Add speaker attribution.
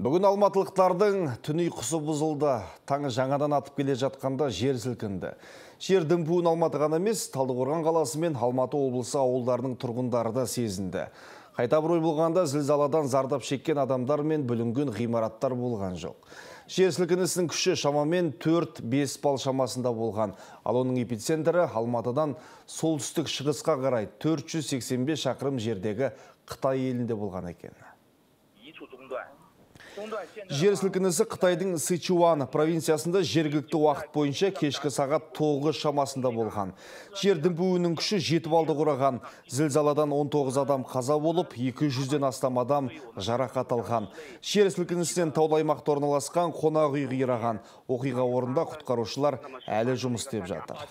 Speaker 1: Бүгін алматылықтардың түн құсы бұзылды, таңы жаңадан атып келе жатқанда жер сілкінді. Жер дүмпуын Алматы ғана емес, Талдықорған қаласы мен Алматы облысы ауылдарының тұрғындары да сезінді. Қайта бір ой болғанда зілзаладан зардап шеккен адамдар мен бүлінген ғимараттар болған жоқ. Жер сілкінісінің күші шамамен 4-5 балл шамасында болған, ал оның эпицентрі Алматыдан солтүстік шығысқа қарай 485 шақырым жердегі Қытай елінде болған екен. Жер сілкінісі Қытайдың Сычуан провинциясында жергілікті уақыт бойынша кешкі сағат тоғыз шамасында болған. Жер дүмпуінің күші жеті алды құраған. Зілзаладан 19 адам қаза болып, 200-ден астам адам жарақат алған. Жер сілкінісінен таулы аймақта орналасқан қонақ үй қираған. Оқиға орнында құтқарушылар әлі жұмыс істеп жатыр.